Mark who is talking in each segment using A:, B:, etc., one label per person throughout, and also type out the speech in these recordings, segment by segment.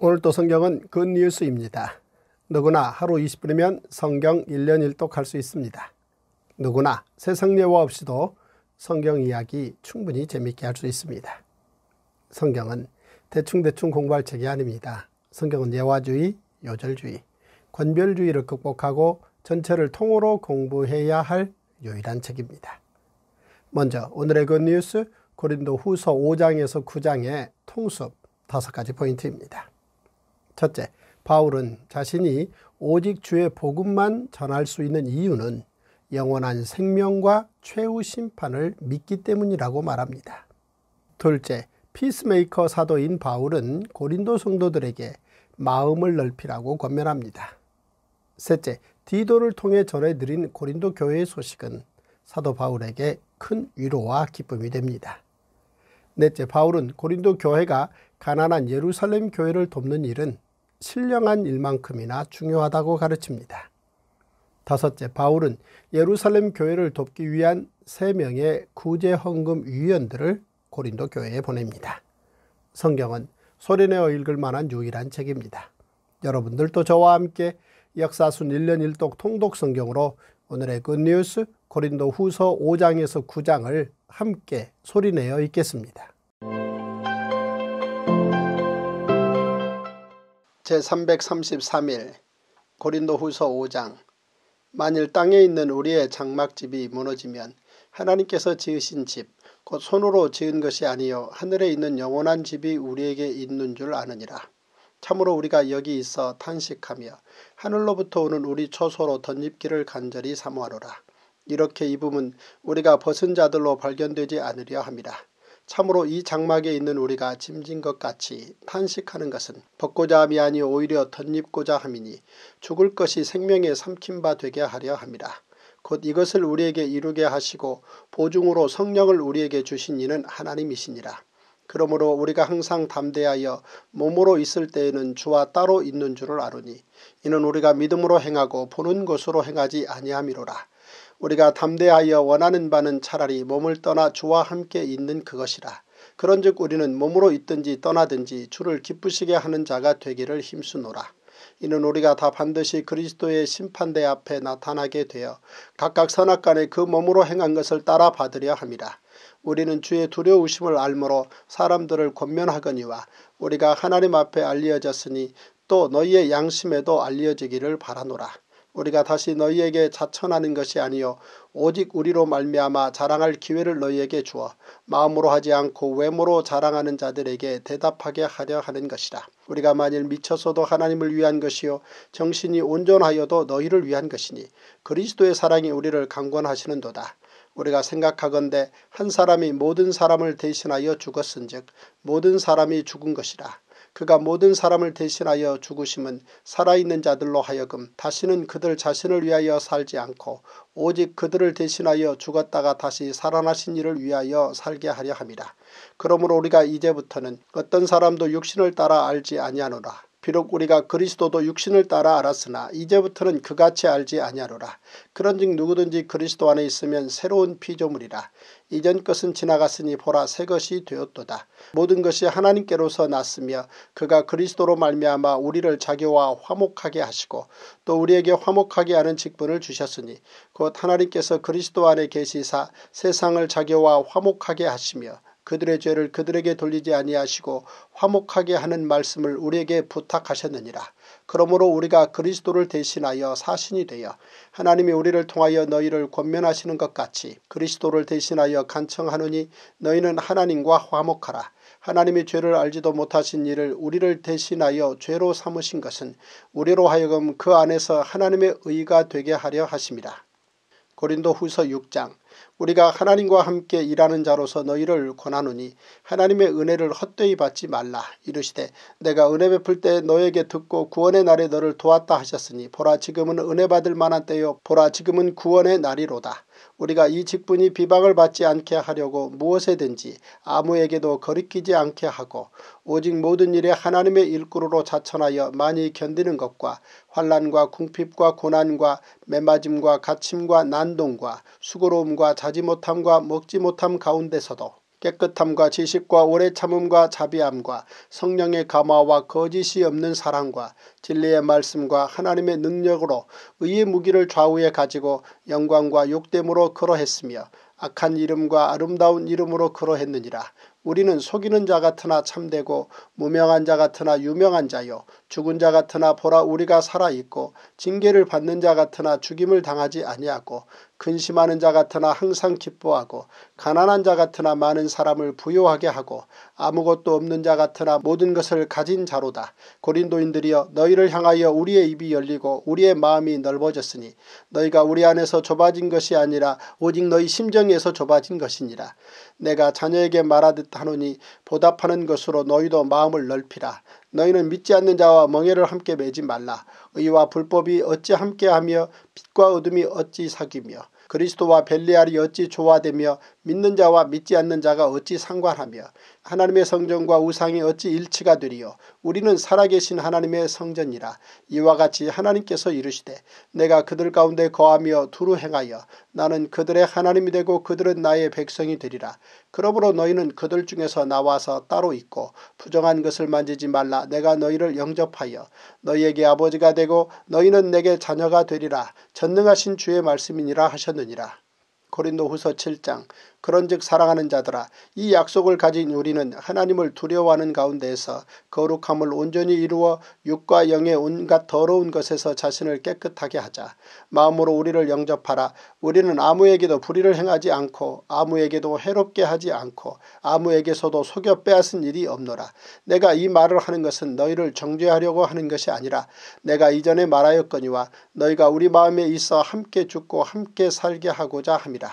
A: 오늘 도 성경은 굿뉴스입니다. 누구나 하루 20분이면 성경 1년 1독 할 수 있습니다. 누구나 세상 예화 없이도 성경 이야기 충분히 재미있게할 수 있습니다. 성경은 대충대충 공부할 책이 아닙니다. 성경은 예화주의, 요절주의, 권별주의를 극복하고 전체를 통으로 공부해야 할 유일한 책입니다. 먼저 오늘의 굿뉴스 고린도 후서 5장에서 9장의 통습 5 가지 포인트입니다. 첫째, 바울은 자신이 오직 주의 복음만 전할 수 있는 이유는 영원한 생명과 최후 심판을 믿기 때문이라고 말합니다. 둘째, 피스메이커 사도인 바울은 고린도 성도들에게 마음을 넓히라고 권면합니다. 셋째, 디도를 통해 전해드린 고린도 교회의 소식은 사도 바울에게 큰 위로와 기쁨이 됩니다. 넷째, 바울은 고린도 교회가 가난한 예루살렘 교회를 돕는 일은 신령한 일만큼이나 중요하다고 가르칩니다. 다섯째, 바울은 예루살렘 교회를 돕기 위한 세 명의 구제 헌금 위원들을 고린도 교회에 보냅니다. 성경은 소리내어 읽을 만한 유일한 책입니다. 여러분들도 저와 함께 역사순 1년 1독 통독 성경으로 오늘의 굿뉴스 고린도 후서 5장에서 9장을 함께 소리내어 읽겠습니다. 제333일 고린도후서 5장 만일 땅에 있는 우리의 장막집이 무너지면 하나님께서 지으신 집 곧 손으로 지은 것이 아니요 하늘에 있는 영원한 집이 우리에게 있는 줄 아느니라. 참으로 우리가 여기 있어 탄식하며 하늘로부터 오는 우리 초소로 덧입기를 간절히 사모하노라. 이렇게 입음은 우리가 벗은 자들로 발견되지 않으려 합니다. 참으로 이 장막에 있는 우리가 짐진 것 같이 탄식하는 것은 벗고자 함이 아니 오히려 덧입고자 함이니 죽을 것이 생명에 삼킨 바 되게 하려 합이라곧 이것을 우리에게 이루게 하시고 보증으로 성령을 우리에게 주신 이는 하나님이시니라. 그러므로 우리가 항상 담대하여 몸으로 있을 때에는 주와 따로 있는 줄을 아르니 이는 우리가 믿음으로 행하고 보는 것으로 행하지 아니함이로라. 우리가 담대하여 원하는 바는 차라리 몸을 떠나 주와 함께 있는 그것이라. 그런즉 우리는 몸으로 있든지 떠나든지 주를 기쁘시게 하는 자가 되기를 힘쓰노라. 이는 우리가 다 반드시 그리스도의 심판대 앞에 나타나게 되어 각각 선악간에 그 몸으로 행한 것을 따라 받으려 합니다. 우리는 주의 두려우심을 알므로 사람들을 권면하거니와 우리가 하나님 앞에 알려졌으니 또 너희의 양심에도 알려지기를 바라노라. 우리가 다시 너희에게 자천하는 것이 아니요 오직 우리로 말미암아 자랑할 기회를 너희에게 주어 마음으로 하지 않고 외모로 자랑하는 자들에게 대답하게 하려 하는 것이라. 우리가 만일 미쳐서도 하나님을 위한 것이요 정신이 온전하여도 너희를 위한 것이니 그리스도의 사랑이 우리를 강권하시는도다. 우리가 생각하건대 한 사람이 모든 사람을 대신하여 죽었은즉 모든 사람이 죽은 것이라. 그가 모든 사람을 대신하여 죽으심은 살아있는 자들로 하여금 다시는 그들 자신을 위하여 살지 않고 오직 그들을 대신하여 죽었다가 다시 살아나신 이를 위하여 살게 하려 합니다. 그러므로 우리가 이제부터는 어떤 사람도 육신을 따라 알지 아니하노라. 비록 우리가 그리스도도 육신을 따라 알았으나 이제부터는 그같이 알지 아니하로라. 그런즉 누구든지 그리스도 안에 있으면 새로운 피조물이라. 이전 것은 지나갔으니 보라 새 것이 되었도다. 모든 것이 하나님께로서 났으며 그가 그리스도로 말미암아 우리를 자기와 화목하게 하시고 또 우리에게 화목하게 하는 직분을 주셨으니 곧 하나님께서 그리스도 안에 계시사 세상을 자기와 화목하게 하시며 그들의 죄를 그들에게 돌리지 아니하시고 화목하게 하는 말씀을 우리에게 부탁하셨느니라. 그러므로 우리가 그리스도를 대신하여 사신이 되어 하나님이 우리를 통하여 너희를 권면하시는 것 같이 그리스도를 대신하여 간청하느니 너희는 하나님과 화목하라. 하나님이 죄를 알지도 못하신 일을 우리를 대신하여 죄로 삼으신 것은 우리로 하여금 그 안에서 하나님의 의가 되게 하려 하십니다 고린도 후서 6장 우리가 하나님과 함께 일하는 자로서 너희를 권하노니 하나님의 은혜를 헛되이 받지 말라 이르시되 내가 은혜 베풀 때 너에게 듣고 구원의 날에 너를 도왔다 하셨으니 보라 지금은 은혜 받을 만한 때요 보라 지금은 구원의 날이로다. 우리가 이 직분이 비방을 받지 않게 하려고 무엇에든지 아무에게도 거리끼지 않게 하고 오직 모든 일에 하나님의 일꾼으로 자천하여 많이 견디는 것과 환란과 궁핍과 고난과 매맞음과 갇힘과 난동과 수고로움과 자지 못함과 먹지 못함 가운데서도 깨끗함과 지식과 오래 참음과 자비함과 성령의 감화와 거짓이 없는 사랑과 진리의 말씀과 하나님의 능력으로 의의 무기를 좌우에 가지고 영광과 욕됨으로 그러했으며 악한 이름과 아름다운 이름으로 그러했느니라. 우리는 속이는 자 같으나 참되고 무명한 자 같으나 유명한 자요 죽은 자 같으나 보라 우리가 살아있고 징계를 받는 자 같으나 죽임을 당하지 아니하고 근심하는 자 같으나 항상 기뻐하고 가난한 자 같으나 많은 사람을 부요하게 하고 아무것도 없는 자 같으나 모든 것을 가진 자로다. 고린도인들이여 너희를 향하여 우리의 입이 열리고 우리의 마음이 넓어졌으니 너희가 우리 안에서 좁아진 것이 아니라 오직 너희 심정에서 좁아진 것이니라. 내가 자녀에게 말하듯 하노니 보답하는 것으로 너희도 마음을 넓히라. 너희는 믿지 않는 자와 멍해를 함께 매지 말라. 의와 불법이 어찌 함께하며 빛과 어둠이 어찌 사귀며 그리스도와 벨리알이 어찌 조화되며 믿는 자와 믿지 않는 자가 어찌 상관하며 하나님의 성전과 우상이 어찌 일치가 되리요 우리는 살아계신 하나님의 성전이라 이와 같이 하나님께서 이르시되 내가 그들 가운데 거하며 두루 행하여 나는 그들의 하나님이 되고 그들은 나의 백성이 되리라 그러므로 너희는 그들 중에서 나와서 따로 있고 부정한 것을 만지지 말라 내가 너희를 영접하여 너희에게 아버지가 되고 너희는 내게 자녀가 되리라 전능하신 주의 말씀이니라 하셨느니라 고린도후서 7장 그런즉 사랑하는 자들아 이 약속을 가진 우리는 하나님을 두려워하는 가운데에서 거룩함을 온전히 이루어 육과 영의 온갖 더러운 것에서 자신을 깨끗하게 하자. 마음으로 우리를 영접하라. 우리는 아무에게도 불의를 행하지 않고 아무에게도 해롭게 하지 않고 아무에게서도 속여 빼앗은 일이 없노라. 내가 이 말을 하는 것은 너희를 정죄하려고 하는 것이 아니라 내가 이전에 말하였거니와 너희가 우리 마음에 있어 함께 죽고 함께 살게 하고자 함이라.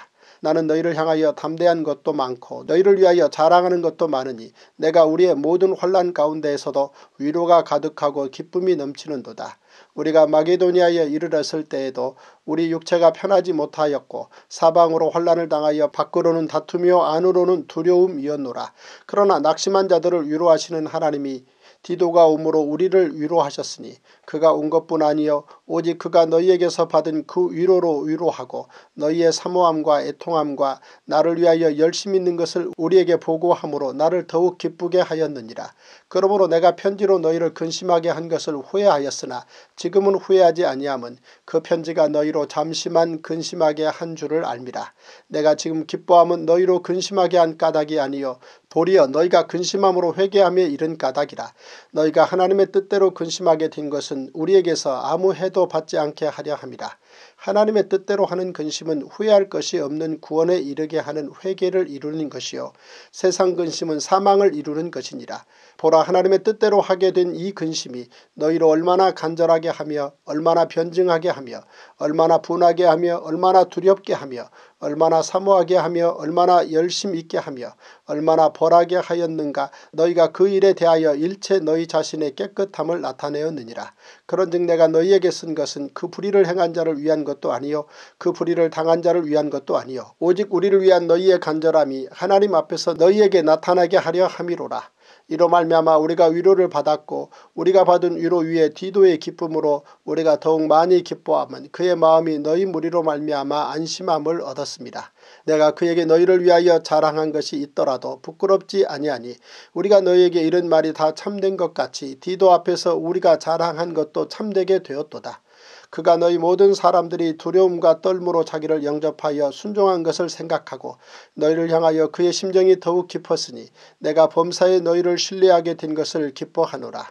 A: 나는 너희를 향하여 담대한 것도 많고 너희를 위하여 자랑하는 것도 많으니 내가 우리의 모든 환란 가운데에서도 위로가 가득하고 기쁨이 넘치는도다. 우리가 마게도니아에 이르렀을 때에도 우리 육체가 편하지 못하였고 사방으로 환란을 당하여 밖으로는 다투며 안으로는 두려움이었노라. 그러나 낙심한 자들을 위로하시는 하나님이 디도가 오므로 우리를 위로하셨으니 그가 온 것뿐 아니여 오직 그가 너희에게서 받은 그 위로로 위로하고 너희의 사모함과 애통함과 나를 위하여 열심히 있는 것을 우리에게 보고함으로 나를 더욱 기쁘게 하였느니라. 그러므로 내가 편지로 너희를 근심하게 한 것을 후회하였으나 지금은 후회하지 아니함은 그 편지가 너희로 잠시만 근심하게 한 줄을 알미라. 내가 지금 기뻐함은 너희로 근심하게 한 까닭이 아니요 도리어 너희가 근심함으로 회개함에 이른 까닭이라. 너희가 하나님의 뜻대로 근심하게 된 것은 우리에게서 아무 해도 받지 않게 하려 함이라. 하나님의 뜻대로 하는 근심은 후회할 것이 없는 구원에 이르게 하는 회개를 이루는 것이요 세상 근심은 사망을 이루는 것이니라. 보라 하나님의 뜻대로 하게 된 이 근심이 너희를 얼마나 간절하게 하며 얼마나 변증하게 하며 얼마나 분하게 하며 얼마나 두렵게 하며 얼마나 사모하게 하며 얼마나 열심 있게 하며 얼마나 벌하게 하였는가 너희가 그 일에 대하여 일체 너희 자신의 깨끗함을 나타내었느니라. 그런즉 내가 너희에게 쓴 것은 그 불의를 행한 자를 위한 것도 아니요 그 불의를 당한 자를 위한 것도 아니요 오직 우리를 위한 너희의 간절함이 하나님 앞에서 너희에게 나타나게 하려 함이로라. 이로 말미암아 우리가 위로를 받았고 우리가 받은 위로 위에 디도의 기쁨으로 우리가 더욱 많이 기뻐하은 그의 마음이 너희 무리로 말미암아 안심함을 얻었습니다. 내가 그에게 너희를 위하여 자랑한 것이 있더라도 부끄럽지 아니하니 우리가 너희에게 이런 말이 다 참된 것 같이 디도 앞에서 우리가 자랑한 것도 참되게 되었도다. 그가 너희 모든 사람들이 두려움과 떨므로 자기를 영접하여 순종한 것을 생각하고 너희를 향하여 그의 심정이 더욱 깊었으니 내가 범사에 너희를 신뢰하게 된 것을 기뻐하노라.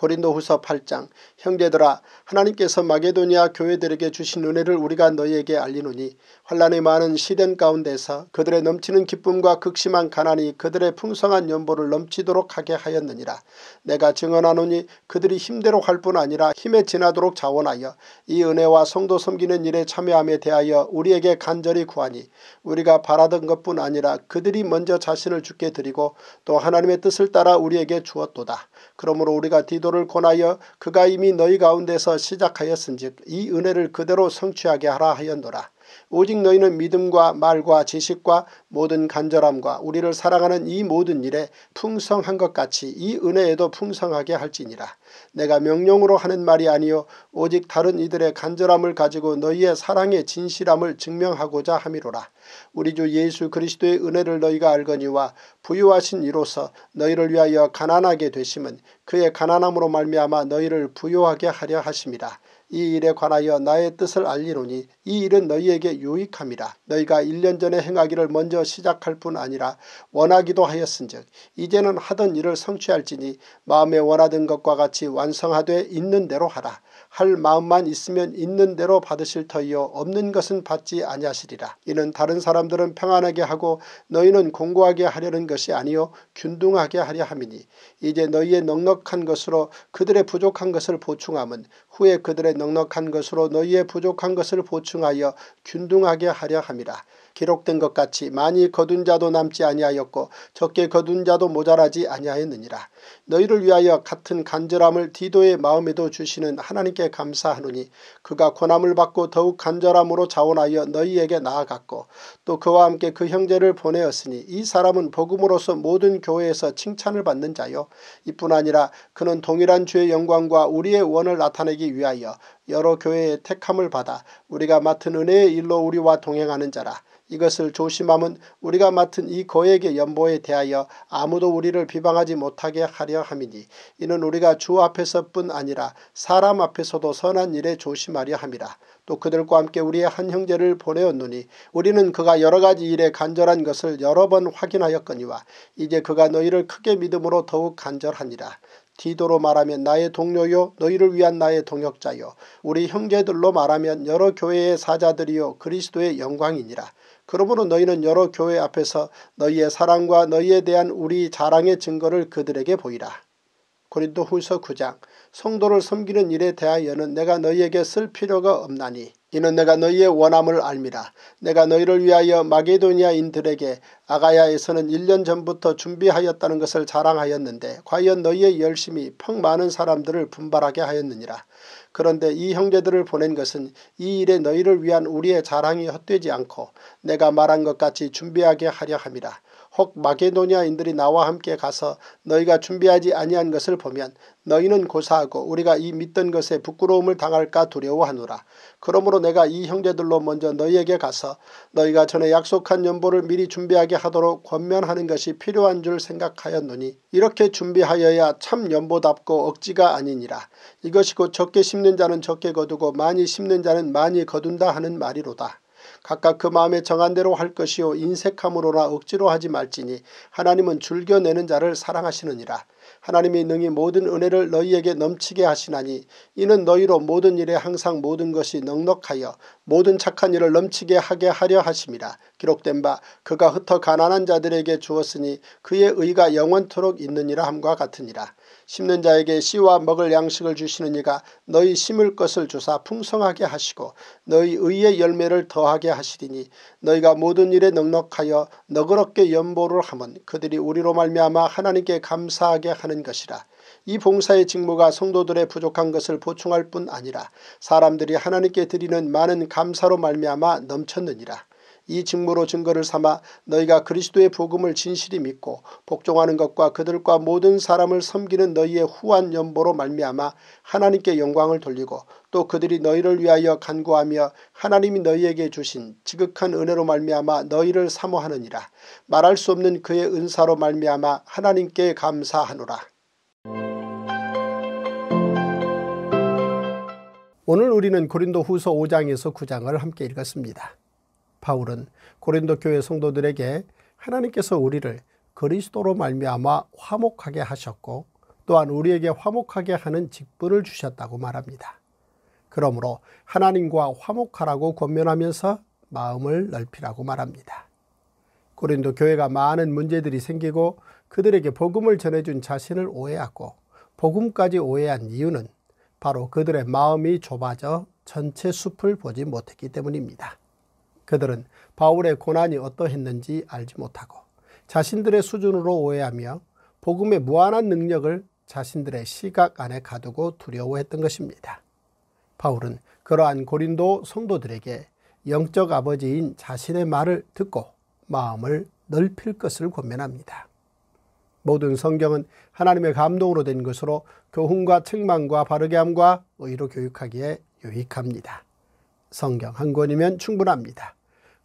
A: 고린도후서 8장 형제들아 하나님께서 마게도니아 교회들에게 주신 은혜를 우리가 너희에게 알리노니 환란의 많은 시련 가운데서 그들의 넘치는 기쁨과 극심한 가난이 그들의 풍성한 연보를 넘치도록 하게 하였느니라. 내가 증언하노니 그들이 힘대로 할 뿐 아니라 힘에 지나도록 자원하여 이 은혜와 성도 섬기는 일에 참여함에 대하여 우리에게 간절히 구하니 우리가 바라던 것뿐 아니라 그들이 먼저 자신을 죽게 드리고 또 하나님의 뜻을 따라 우리에게 주었도다. 그러므로 우리가 디도 그도를 권하여 그가 이미 너희 가운데서 시작하였은즉 이 은혜를 그대로 성취하게 하라 하였노라. 오직 너희는 믿음과 말과 지식과 모든 간절함과 우리를 사랑하는 이 모든 일에 풍성한 것 같이 이 은혜에도 풍성하게 할지니라. 내가 명령으로 하는 말이 아니요 오직 다른 이들의 간절함을 가지고 너희의 사랑의 진실함을 증명하고자 함이로라. 우리 주 예수 그리스도의 은혜를 너희가 알거니와 부유하신 이로서 너희를 위하여 가난하게 되심은 그의 가난함으로 말미암아 너희를 부유하게 하려 하심이라. 이 일에 관하여 나의 뜻을 알리노니 이 일은 너희에게 유익함이라 너희가 1년 전에 행하기를 먼저 시작할 뿐 아니라 원하기도 하였은즉 이제는 하던 일을 성취할지니 마음에 원하던 것과 같이 완성하되 있는 대로 하라 할 마음만 있으면 있는 대로 받으실 터이요 없는 것은 받지 아니하시리라 이는 다른 사람들은 평안하게 하고 너희는 공고하게 하려는 것이 아니요 균등하게 하려 함이니 이제 너희의 넉넉한 것으로 그들의 부족한 것을 보충함은 후에 그들의 넉넉한 것으로 너희의 부족한 것을 보충하여 균등하게 하려 함이라. 기록된 것 같이 많이 거둔 자도 남지 아니하였고 적게 거둔 자도 모자라지 아니하였느니라. 너희를 위하여 같은 간절함을 디도의 마음에도 주시는 하나님께 감사하노니 그가 고난을 받고 더욱 간절함으로 자원하여 너희에게 나아갔고 또 그와 함께 그 형제를 보내었으니 이 사람은 복음으로서 모든 교회에서 칭찬을 받는 자요. 이뿐 아니라 그는 동일한 주의 영광과 우리의 원을 나타내기 위하여 여러 교회의 택함을 받아 우리가 맡은 은혜의 일로 우리와 동행하는 자라. 이것을 조심함은 우리가 맡은 이 거액의 연보에 대하여 아무도 우리를 비방하지 못하게 하려 함이니 이는 우리가 주 앞에서뿐 아니라 사람 앞에서도 선한 일에 조심하려 함이라. 또 그들과 함께 우리의 한 형제를 보내었느니 우리는 그가 여러가지 일에 간절한 것을 여러 번 확인하였거니와 이제 그가 너희를 크게 믿음으로 더욱 간절하니라. 디도로 말하면 나의 동료요 너희를 위한 나의 동역자요 우리 형제들로 말하면 여러 교회의 사자들이요 그리스도의 영광이니라. 그러므로 너희는 여러 교회 앞에서 너희의 사랑과 너희에 대한 우리 자랑의 증거를 그들에게 보이라. 고린도 후서 9장 성도를 섬기는 일에 대하여는 내가 너희에게 쓸 필요가 없나니 이는 내가 너희의 원함을 알미라. 내가 너희를 위하여 마게도니아인들에게 아가야에서는 1년 전부터 준비하였다는 것을 자랑하였는데 과연 너희의 열심이 펑 많은 사람들을 분발하게 하였느니라. 그런데 이 형제들을 보낸 것은 이 일에 너희를 위한 우리의 자랑이 헛되지 않고 내가 말한 것 같이 준비하게 하려 함이라. 혹 마게도니아인들이 나와 함께 가서 너희가 준비하지 아니한 것을 보면 너희는 고사하고 우리가 이 믿던 것에 부끄러움을 당할까 두려워하노라. 그러므로 내가 이 형제들로 먼저 너희에게 가서 너희가 전에 약속한 연보를 미리 준비하게 하도록 권면하는 것이 필요한 줄 생각하였노니 이렇게 준비하여야 참 연보답고 억지가 아니니라. 이것이 곧 적게 심는 자는 적게 거두고 많이 심는 자는 많이 거둔다 하는 말이로다. 각각 그 마음에 정한 대로 할 것이요 인색함으로라 억지로 하지 말지니 하나님은 줄겨내는 자를 사랑하시느니라. 하나님이 능히 모든 은혜를 너희에게 넘치게 하시나니 이는 너희로 모든 일에 항상 모든 것이 넉넉하여 모든 착한 일을 넘치게 하게 하려 하심이라. 기록된 바 그가 흩어 가난한 자들에게 주었으니 그의 의가 영원토록 있느니라 함과 같으니라. 심는 자에게 씨와 먹을 양식을 주시는 이가 너희 심을 것을 주사 풍성하게 하시고 너희 의의 열매를 더하게 하시리니 너희가 모든 일에 넉넉하여 너그럽게 연보를 하면 그들이 우리로 말미암아 하나님께 감사하게 하는 것이라. 이 봉사의 직무가 성도들의 부족한 것을 보충할 뿐 아니라 사람들이 하나님께 드리는 많은 감사로 말미암아 넘쳤느니라. 이직무로 증거를 삼아 너희가 그리스도의 복음을 진실히 믿고 복종하는 것과 그들과 모든 사람을 섬기는 너희의 후한 연보로 말미암아 하나님께 영광을 돌리고 또 그들이 너희를 위하여 간구하며 하나님이 너희에게 주신 지극한 은혜로 말미암아 너희를 사모하느니라 말할 수 없는 그의 은사로 말미암아 하나님께 감사하노라. 오늘 우리는 고린도 후서 5장에서 9장을 함께 읽었습니다. 바울은 고린도 교회 성도들에게 하나님께서 우리를 그리스도로 말미암아 화목하게 하셨고 또한 우리에게 화목하게 하는 직분을 주셨다고 말합니다. 그러므로 하나님과 화목하라고 권면하면서 마음을 넓히라고 말합니다. 고린도 교회가 많은 문제들이 생기고 그들에게 복음을 전해준 자신을 오해하고 복음까지 오해한 이유는 바로 그들의 마음이 좁아져 전체 숲을 보지 못했기 때문입니다. 그들은 바울의 고난이 어떠했는지 알지 못하고 자신들의 수준으로 오해하며 복음의 무한한 능력을 자신들의 시각 안에 가두고 두려워했던 것입니다. 바울은 그러한 고린도 성도들에게 영적 아버지인 자신의 말을 듣고 마음을 넓힐 것을 권면합니다. 모든 성경은 하나님의 감동으로 된 것으로 교훈과 책망과 바르게함과 의로 교육하기에 유익합니다. 성경 한 권이면 충분합니다.